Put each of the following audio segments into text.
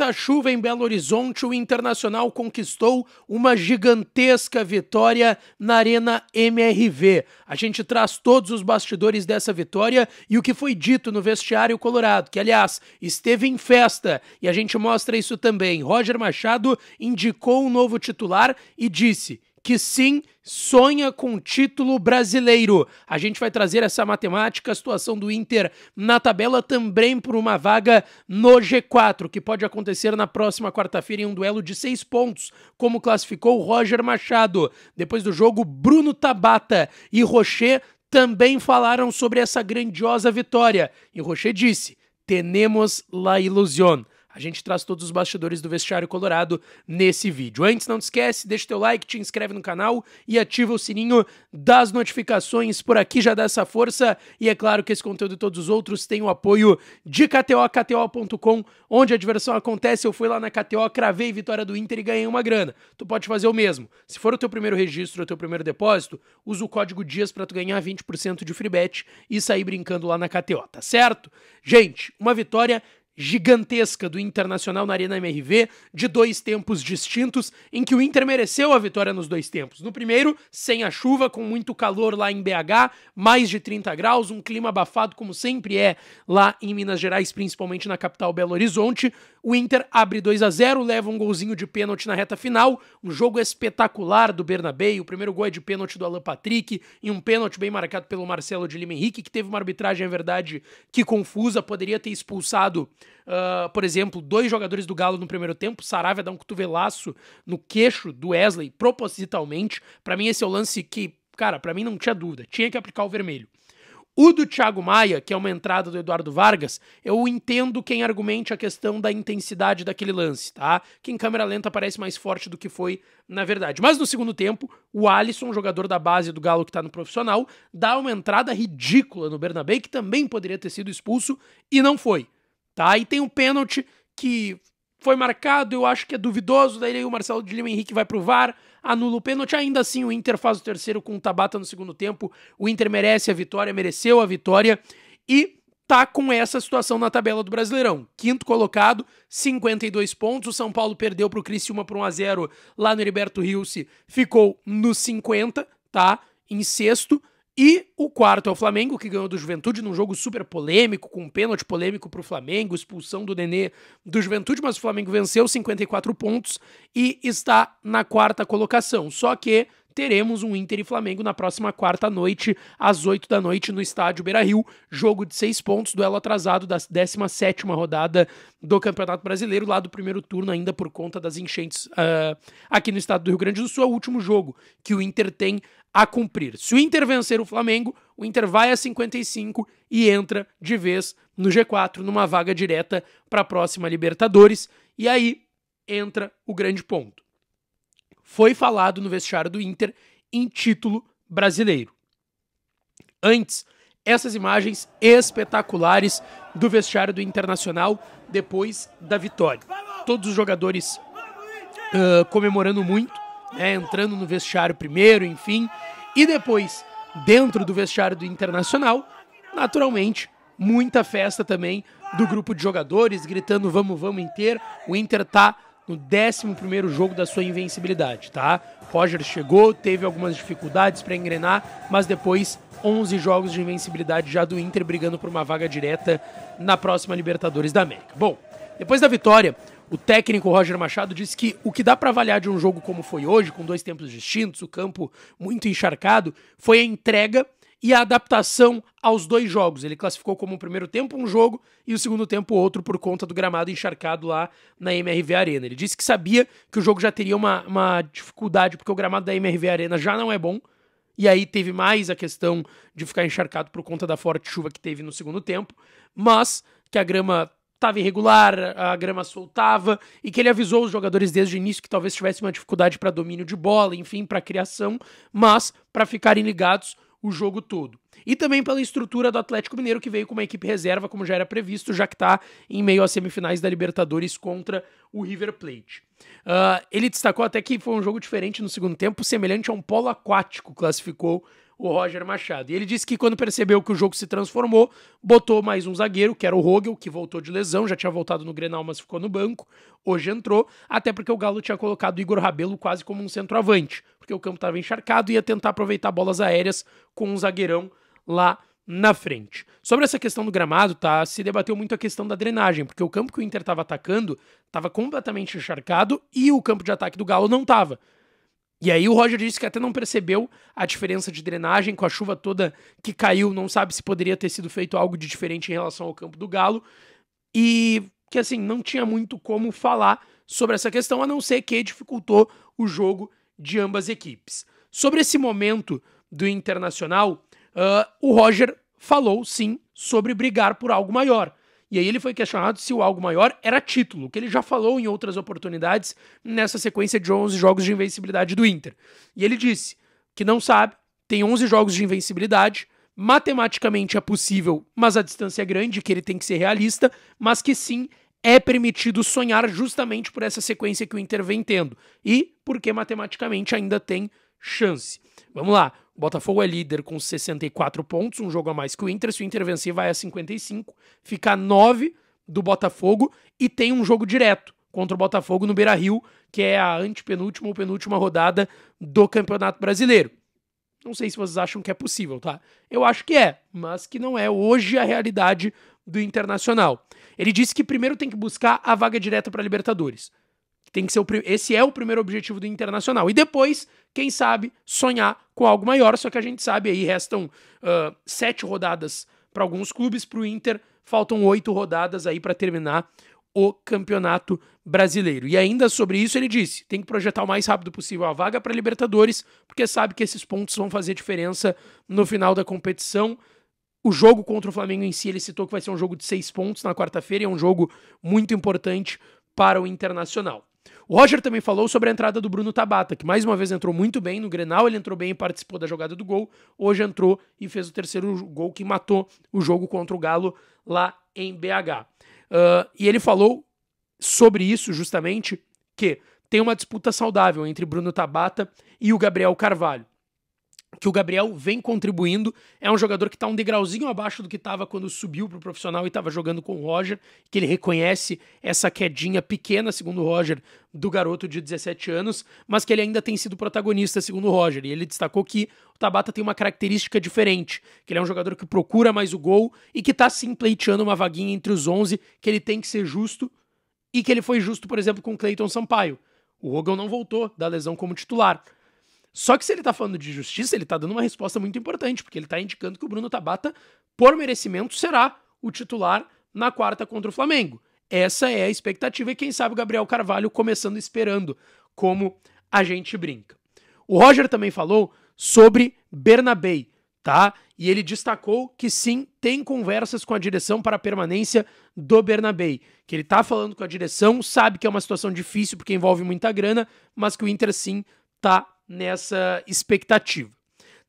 muita chuva em Belo Horizonte, o Internacional conquistou uma gigantesca vitória na Arena MRV. A gente traz todos os bastidores dessa vitória e o que foi dito no vestiário colorado, que aliás esteve em festa, e a gente mostra isso também. Roger Machado indicou um novo titular e disse: que sim sonha com título brasileiro. A gente vai trazer essa matemática, a situação do Inter na tabela também por uma vaga no G4, que pode acontecer na próxima quarta-feira em um duelo de seis pontos, como classificou Roger Machado. Depois do jogo, Bruno Tabata e Rocher também falaram sobre essa grandiosa vitória. E Rocher disse: "Tenemos la ilusión". A gente traz todos os bastidores do vestiário colorado nesse vídeo. Antes, não te esquece, deixa teu like, te inscreve no canal e ativa o sininho das notificações. Por aqui já dá essa força. E é claro que esse conteúdo e todos os outros tem o apoio de KTO, KTO.com, onde a diversão acontece. Eu fui lá na KTO, cravei vitória do Inter e ganhei uma grana. Tu pode fazer o mesmo. Se for o teu primeiro registro, o teu primeiro depósito, usa o código DIAS para tu ganhar 20% de free bet e sair brincando lá na KTO, tá certo? Gente, uma vitória gigantesca do Internacional na Arena MRV, de dois tempos distintos, em que o Inter mereceu a vitória nos dois tempos. No primeiro, sem a chuva, com muito calor lá em BH, mais de 30 graus, um clima abafado como sempre é lá em Minas Gerais, principalmente na capital Belo Horizonte. O Inter abre 2 a 0, leva um golzinho de pênalti na reta final, um jogo espetacular do Bernabei. o primeiro gol é de pênalti do Alan Patrick e um pênalti bem marcado pelo Marcelo de Lima Henrique, que teve uma arbitragem, é verdade, que confusa, poderia ter expulsado, uh, por exemplo, dois jogadores do Galo no primeiro tempo, Saravia dá um cotovelaço no queixo do Wesley propositalmente. Para mim esse é o lance que, cara, para mim não tinha dúvida, tinha que aplicar o vermelho. O do Thiago Maia, que é uma entrada do Eduardo Vargas, eu entendo quem argumente a questão da intensidade daquele lance, tá? Que em câmera lenta parece mais forte do que foi na verdade. Mas no segundo tempo, o Alisson, jogador da base do Galo que tá no profissional, dá uma entrada ridícula no Bernabé, que também poderia ter sido expulso e não foi, tá? E tem um pênalti que foi marcado, eu acho que é duvidoso, daí o Marcelo de Lima Henrique vai pro VAR, anula o pênalti. Ainda assim, o Inter faz o terceiro com o Tabata no segundo tempo. O Inter merece a vitória, mereceu a vitória e tá com essa situação na tabela do Brasileirão. Quinto colocado, 52 pontos. O São Paulo perdeu para o Criciúma por 1 a 0 lá no Heriberto Rilse, ficou no 50, tá? Em sexto. E o quarto é o Flamengo, que ganhou do Juventude num jogo super polêmico, com um pênalti polêmico para o Flamengo, expulsão do Nenê do Juventude, mas o Flamengo venceu 54 pontos e está na quarta colocação. Só que teremos um Inter e Flamengo na próxima quarta noite, às 8 da noite, no estádio Beira Rio. Jogo de seis pontos, duelo atrasado da 17 rodada do Campeonato Brasileiro, lá do primeiro turno, ainda por conta das enchentes uh, aqui no estado do Rio Grande do Sul. É o último jogo que o Inter tem a cumprir. Se o Inter vencer o Flamengo, o Inter vai a 55 e entra de vez no G4, numa vaga direta para a próxima Libertadores. E aí entra o grande ponto foi falado no vestiário do Inter em título brasileiro. Antes, essas imagens espetaculares do vestiário do Internacional depois da vitória. Todos os jogadores uh, comemorando muito, né, entrando no vestiário primeiro, enfim, e depois, dentro do vestiário do Internacional, naturalmente, muita festa também do grupo de jogadores, gritando vamos, vamos Inter. O Inter tá no 11 jogo da sua invencibilidade, tá? Roger chegou, teve algumas dificuldades para engrenar, mas depois 11 jogos de invencibilidade já do Inter brigando por uma vaga direta na próxima Libertadores da América. Bom, depois da vitória, o técnico Roger Machado disse que o que dá para avaliar de um jogo como foi hoje, com dois tempos distintos, o campo muito encharcado, foi a entrega e a adaptação aos dois jogos. Ele classificou como o primeiro tempo um jogo e o segundo tempo outro por conta do gramado encharcado lá na MRV Arena. Ele disse que sabia que o jogo já teria uma, uma dificuldade porque o gramado da MRV Arena já não é bom. E aí teve mais a questão de ficar encharcado por conta da forte chuva que teve no segundo tempo, mas que a grama estava irregular, a grama soltava e que ele avisou os jogadores desde o início que talvez tivesse uma dificuldade para domínio de bola, enfim, para criação, mas para ficarem ligados o jogo todo. E também pela estrutura do Atlético Mineiro, que veio com uma equipe reserva, como já era previsto, já que está em meio às semifinais da Libertadores contra o River Plate. Uh, ele destacou até que foi um jogo diferente no segundo tempo, semelhante a um polo aquático, classificou o Roger Machado. E ele disse que quando percebeu que o jogo se transformou, botou mais um zagueiro, que era o Rogel, que voltou de lesão, já tinha voltado no Grenal, mas ficou no banco. Hoje entrou, até porque o Galo tinha colocado o Igor Rabelo quase como um centroavante, porque o campo estava encharcado e ia tentar aproveitar bolas aéreas com um zagueirão lá na frente. Sobre essa questão do gramado, tá? Se debateu muito a questão da drenagem, porque o campo que o Inter estava atacando estava completamente encharcado e o campo de ataque do Galo não estava. E aí o Roger disse que até não percebeu a diferença de drenagem com a chuva toda que caiu, não sabe se poderia ter sido feito algo de diferente em relação ao campo do Galo. E que assim, não tinha muito como falar sobre essa questão, a não ser que dificultou o jogo de ambas equipes. Sobre esse momento do Internacional, uh, o Roger falou sim sobre brigar por algo maior. E aí ele foi questionado se o algo maior era título, que ele já falou em outras oportunidades nessa sequência de 11 jogos de invencibilidade do Inter. E ele disse que não sabe, tem 11 jogos de invencibilidade, matematicamente é possível, mas a distância é grande, que ele tem que ser realista, mas que sim é permitido sonhar justamente por essa sequência que o Inter vem tendo e porque matematicamente ainda tem chance. Vamos lá. Botafogo é líder com 64 pontos, um jogo a mais que o Inter. Se o Inter vencer, vai a 55, fica 9 do Botafogo e tem um jogo direto contra o Botafogo no Beira Rio, que é a antepenúltima ou penúltima rodada do Campeonato Brasileiro. Não sei se vocês acham que é possível, tá? Eu acho que é, mas que não é hoje a realidade do Internacional. Ele disse que primeiro tem que buscar a vaga direta para Libertadores. Tem que ser o, esse é o primeiro objetivo do Internacional. E depois quem sabe, sonhar com algo maior. Só que a gente sabe aí, restam uh, sete rodadas para alguns clubes, para o Inter, faltam oito rodadas aí para terminar o campeonato brasileiro. E ainda sobre isso ele disse: tem que projetar o mais rápido possível a vaga para Libertadores, porque sabe que esses pontos vão fazer diferença no final da competição. O jogo contra o Flamengo em si, ele citou que vai ser um jogo de seis pontos na quarta-feira, é um jogo muito importante para o Internacional. O Roger também falou sobre a entrada do Bruno Tabata, que mais uma vez entrou muito bem no Grenal, ele entrou bem e participou da jogada do gol. Hoje entrou e fez o terceiro gol que matou o jogo contra o Galo lá em BH. Uh, ah, e ele falou sobre isso justamente que tem uma disputa saudável entre Bruno Tabata e o Gabriel Carvalho que o Gabriel vem contribuindo. É um jogador que está um degrauzinho abaixo do que estava quando subiu para o profissional e estava jogando com o Roger, que ele reconhece essa quedinha pequena, segundo o Roger, do garoto de 17 anos, mas que ele ainda tem sido protagonista, segundo o Roger. E ele destacou que o Tabata tem uma característica diferente, que ele é um jogador que procura mais o gol e que está sim pleiteando uma vaguinha entre os 11, que ele tem que ser justo e que ele foi justo, por exemplo, com o Cleiton Sampaio. O Rogan não voltou da lesão como titular. Só que se ele tá falando de justiça, ele tá dando uma resposta muito importante, porque ele tá indicando que o Bruno Tabata, por merecimento, será o titular na quarta contra o Flamengo. Essa é a expectativa e quem sabe o Gabriel Carvalho começando esperando como a gente brinca. O Roger também falou sobre Bernabei, tá? E ele destacou que sim, tem conversas com a direção para a permanência do Bernabei, que ele tá falando com a direção, sabe que é uma situação difícil porque envolve muita grana, mas que o Inter sim tá nessa expectativa.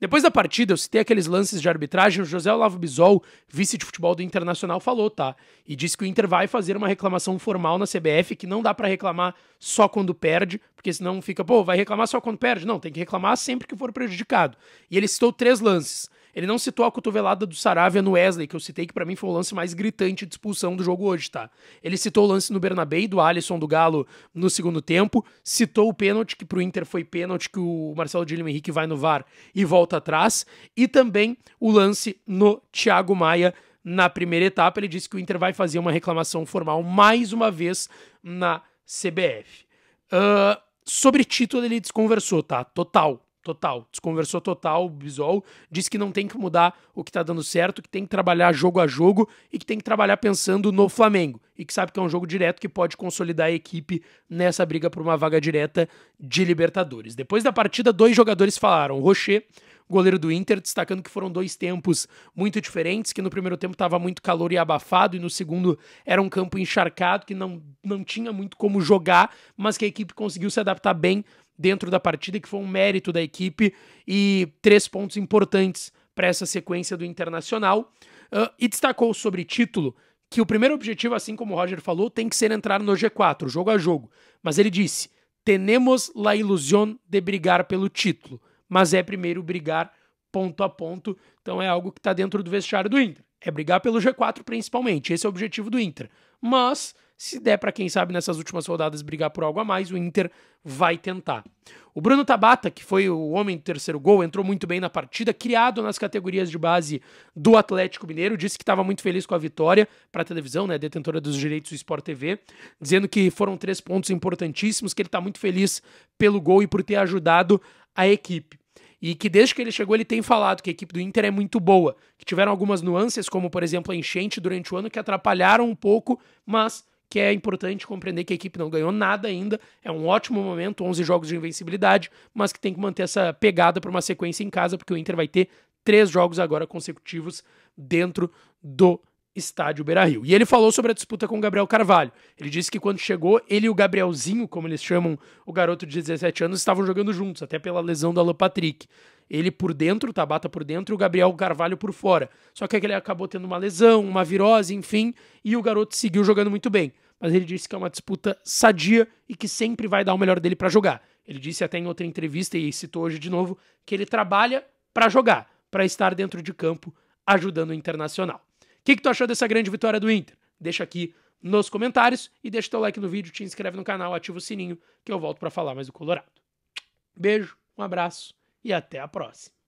Depois da partida, eu citei aqueles lances de arbitragem. O José Olavo Bisol, vice de futebol do Internacional, falou, tá? E disse que o Inter vai fazer uma reclamação formal na CBF, que não dá para reclamar só quando perde, porque senão fica, pô, vai reclamar só quando perde. Não, tem que reclamar sempre que for prejudicado. E ele citou três lances. Ele não citou a cotovelada do Saravia no Wesley, que eu citei que para mim foi o lance mais gritante de expulsão do jogo hoje, tá? Ele citou o lance no Bernabei, do Alisson do Galo no segundo tempo, citou o pênalti que pro Inter foi pênalti que o Marcelo Dílio Henrique vai no VAR e volta atrás, e também o lance no Thiago Maia na primeira etapa, ele disse que o Inter vai fazer uma reclamação formal mais uma vez na CBF. Uh, sobre título, ele desconversou, tá? Total total. Desconversou total o Bisol. Disse que não tem que mudar o que tá dando certo, que tem que trabalhar jogo a jogo e que tem que trabalhar pensando no Flamengo. E que sabe que é um jogo direto que pode consolidar a equipe nessa briga por uma vaga direta de Libertadores. Depois da partida, dois jogadores falaram. Rocher goleiro do Inter, destacando que foram dois tempos muito diferentes, que no primeiro tempo estava muito calor e abafado, e no segundo era um campo encharcado, que não, não tinha muito como jogar, mas que a equipe conseguiu se adaptar bem dentro da partida, que foi um mérito da equipe e três pontos importantes para essa sequência do Internacional. Uh, e destacou sobre título que o primeiro objetivo, assim como o Roger falou, tem que ser entrar no G4, jogo a jogo. Mas ele disse: tenemos la ilusión de brigar pelo título, mas é primeiro brigar ponto a ponto. Então é algo que está dentro do vestiário do Inter é brigar pelo G4 principalmente. Esse é o objetivo do Inter. Mas se der para quem sabe nessas últimas rodadas brigar por algo a mais, o Inter vai tentar. O Bruno Tabata, que foi o homem do terceiro gol, entrou muito bem na partida, criado nas categorias de base do Atlético Mineiro, disse que estava muito feliz com a vitória para a televisão, né, detentora dos direitos do Sport TV, dizendo que foram três pontos importantíssimos, que ele está muito feliz pelo gol e por ter ajudado a equipe e que desde que ele chegou ele tem falado que a equipe do Inter é muito boa, que tiveram algumas nuances, como por exemplo a enchente durante o ano, que atrapalharam um pouco, mas que é importante compreender que a equipe não ganhou nada ainda, é um ótimo momento, 11 jogos de invencibilidade, mas que tem que manter essa pegada para uma sequência em casa, porque o Inter vai ter três jogos agora consecutivos dentro do estádio Beira-Rio. E ele falou sobre a disputa com o Gabriel Carvalho. Ele disse que quando chegou, ele e o Gabrielzinho, como eles chamam o garoto de 17 anos, estavam jogando juntos, até pela lesão do Alan Patrick. Ele por dentro, o Tabata por dentro e o Gabriel Carvalho por fora. Só é que ele acabou tendo uma lesão, uma virose, enfim, e o garoto seguiu jogando muito bem. Mas ele disse que é uma disputa sadia e que sempre vai dar o melhor dele para jogar. Ele disse até em outra entrevista e citou hoje de novo que ele trabalha para jogar, para estar dentro de campo ajudando o Internacional que, que tu achou dessa grande vitória do Inter? Deixa aqui nos comentários e deixa teu like no vídeo, te inscreve no canal, ativa o sininho que eu volto para falar mais do Colorado. Beijo, um abraço e até a próxima.